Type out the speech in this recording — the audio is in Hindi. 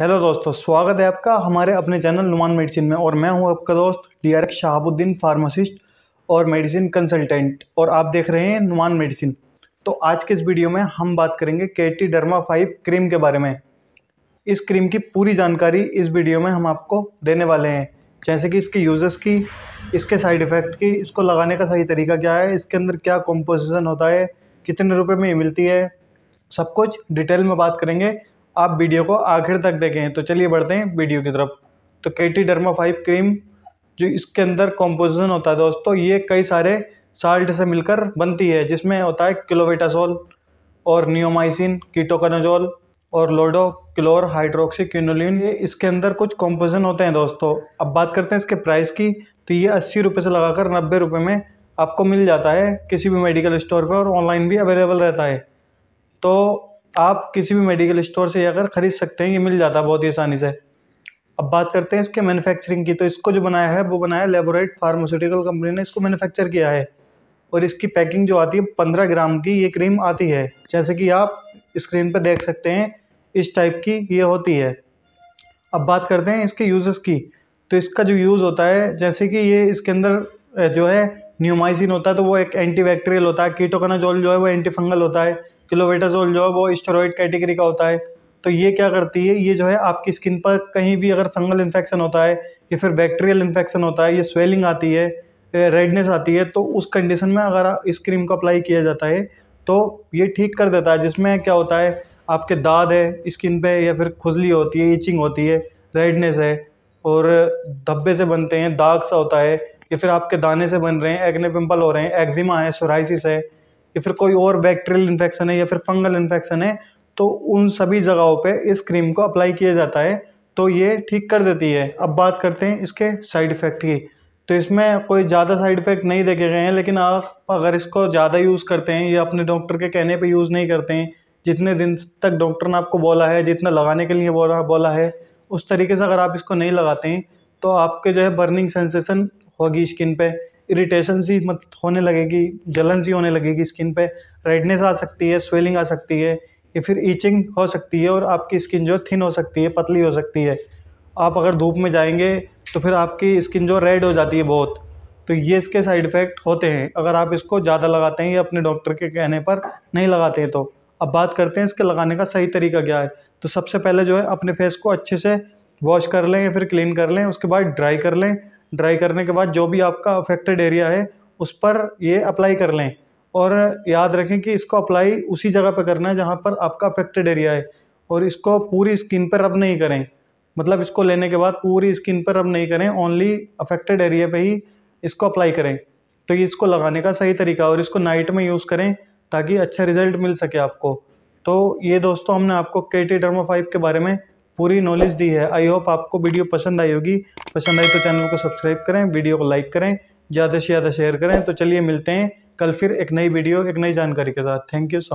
हेलो दोस्तों स्वागत है आपका हमारे अपने चैनल नुमान मेडिसिन में और मैं हूं आपका दोस्त डी आर शहाबुद्दीन फार्मासिस्ट और मेडिसिन कंसल्टेंट और आप देख रहे हैं नुमान मेडिसिन तो आज के इस वीडियो में हम बात करेंगे के टी डर्मा फाइव क्रीम के बारे में इस क्रीम की पूरी जानकारी इस वीडियो में हम आपको देने वाले हैं जैसे कि इसके यूज़र्स की इसके साइड इफ़ेक्ट की इसको लगाने का सही तरीका क्या है इसके अंदर क्या कॉम्पोजिशन होता है कितने रुपये में ये मिलती है सब कुछ डिटेल में बात करेंगे आप वीडियो को आखिर तक देखें तो चलिए बढ़ते हैं वीडियो की तरफ तो केटी डर्मा फाइव क्रीम जो इसके अंदर कॉम्पोजिशन होता है दोस्तों ये कई सारे साल्ट से मिलकर बनती है जिसमें होता है क्लोवेटासोल और नियोमाइसिन कीटोकनोजोल और लोडो क्लोर हाइड्रोक्सी क्यूनोलिन ये इसके अंदर कुछ कॉम्पोजिशन होते हैं दोस्तों अब बात करते हैं इसके प्राइस की तो ये अस्सी रुपये से लगाकर नब्बे रुपये में आपको मिल जाता है किसी भी मेडिकल स्टोर पर और ऑनलाइन भी अवेलेबल रहता है तो आप किसी भी मेडिकल स्टोर से जाकर ख़रीद सकते हैं ये मिल जाता है बहुत ही आसानी से अब बात करते हैं इसके मैन्युफैक्चरिंग की तो इसको जो बनाया है वो बनाया लेबोरेट फार्मास्यूटिकल कंपनी ने इसको मैन्युफैक्चर किया है और इसकी पैकिंग जो आती है पंद्रह ग्राम की ये क्रीम आती है जैसे कि आप स्क्रीन पर देख सकते हैं इस टाइप की ये होती है अब बात करते हैं इसके यूज़ की तो इसका जो यूज़ होता है जैसे कि ये इसके अंदर जो है न्यूमाइसिन होता है तो वो एक एंटीबैक्टीरियल होता है कीटोकनाजोल जो है वो एंटीफंगल होता है किलोवेटाजोल जो है वो स्टेरॉइड कैटेगरी का होता है तो ये क्या करती है ये जो है आपकी स्किन पर कहीं भी अगर फंगल इन्फेक्शन होता है या फिर बैक्टीरियल इन्फेक्शन होता है ये स्वेलिंग आती है रेडनेस आती है तो उस कंडीशन में अगर इस क्रीम को अप्लाई किया जाता है तो ये ठीक कर देता है जिसमें क्या होता है आपके दाद है स्किन पे या फिर खुजली होती है इचिंग होती है रेडनेस है और धब्बे से बनते हैं दाग सा होता है या फिर आपके दाने से बन रहे हैं एग्ने पिंपल हो रहे हैं एक्जिमा है सोराइसिस है या फिर कोई और बैक्टीरियल इन्फेक्शन है या फिर फंगल इन्फेक्शन है तो उन सभी जगहों पे इस क्रीम को अप्लाई किया जाता है तो ये ठीक कर देती है अब बात करते हैं इसके साइड इफ़ेक्ट की तो इसमें कोई ज़्यादा साइड इफ़ेक्ट नहीं देखे गए हैं लेकिन आप अगर इसको ज़्यादा यूज़ करते हैं या अपने डॉक्टर के कहने पर यूज़ नहीं करते हैं जितने दिन तक डॉक्टर ने आपको बोला है जितना लगाने के लिए बोला बोला है उस तरीके से अगर आप इसको नहीं लगाते हैं तो आपके जो है बर्निंग सेंसेशन होगी स्किन पे इरिटेशन सी मत होने लगेगी जलन सी होने लगेगी स्किन पे रेडनेस आ सकती है स्वेलिंग आ सकती है या फिर ईचिंग हो सकती है और आपकी स्किन जो थिन हो सकती है पतली हो सकती है आप अगर धूप में जाएंगे तो फिर आपकी स्किन जो रेड हो जाती है बहुत तो ये इसके साइड इफ़ेक्ट होते हैं अगर आप इसको ज़्यादा लगाते हैं या अपने डॉक्टर के कहने पर नहीं लगाते हैं तो अब बात करते हैं इसके लगाने का सही तरीका क्या है तो सबसे पहले जो है अपने फेस को अच्छे से वॉश कर लें या फिर क्लीन कर लें उसके बाद ड्राई कर लें ड्राई करने के बाद जो भी आपका अफेक्टेड एरिया है उस पर ये अप्लाई कर लें और याद रखें कि इसको अप्लाई उसी जगह पर करना है जहाँ पर आपका अफेक्टेड एरिया है और इसको पूरी स्किन पर रब नहीं करें मतलब इसको लेने के बाद पूरी स्किन पर रब नहीं करें ओनली अफेक्टेड एरिया पे ही इसको अप्लाई करें तो ये इसको लगाने का सही तरीका और इसको नाइट में यूज़ करें ताकि अच्छा रिजल्ट मिल सके आपको तो ये दोस्तों हमने आपको के टी डर्मा फाइव के बारे में पूरी नॉलेज दी है आई होप आपको वीडियो पसंद आई होगी पसंद आई तो चैनल को सब्सक्राइब करें वीडियो को लाइक करें ज़्यादा से ज़्यादा शेयर करें तो चलिए मिलते हैं कल फिर एक नई वीडियो एक नई जानकारी के साथ थैंक यू सो मच